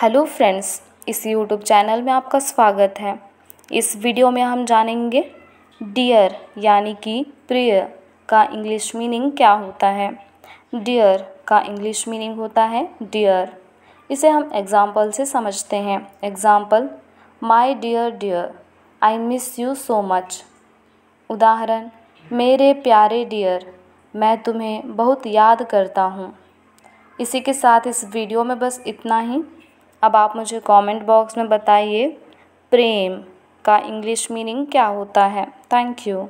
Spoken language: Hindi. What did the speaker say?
हेलो फ्रेंड्स इस यूट्यूब चैनल में आपका स्वागत है इस वीडियो में हम जानेंगे डियर यानी कि प्रिय का इंग्लिश मीनिंग क्या होता है डियर का इंग्लिश मीनिंग होता है डियर इसे हम एग्ज़ाम्पल से समझते हैं example my dear dear I miss you so much उदाहरण मेरे प्यारे डियर मैं तुम्हें बहुत याद करता हूँ इसी के साथ इस वीडियो में बस इतना ही अब आप मुझे कमेंट बॉक्स में बताइए प्रेम का इंग्लिश मीनिंग क्या होता है थैंक यू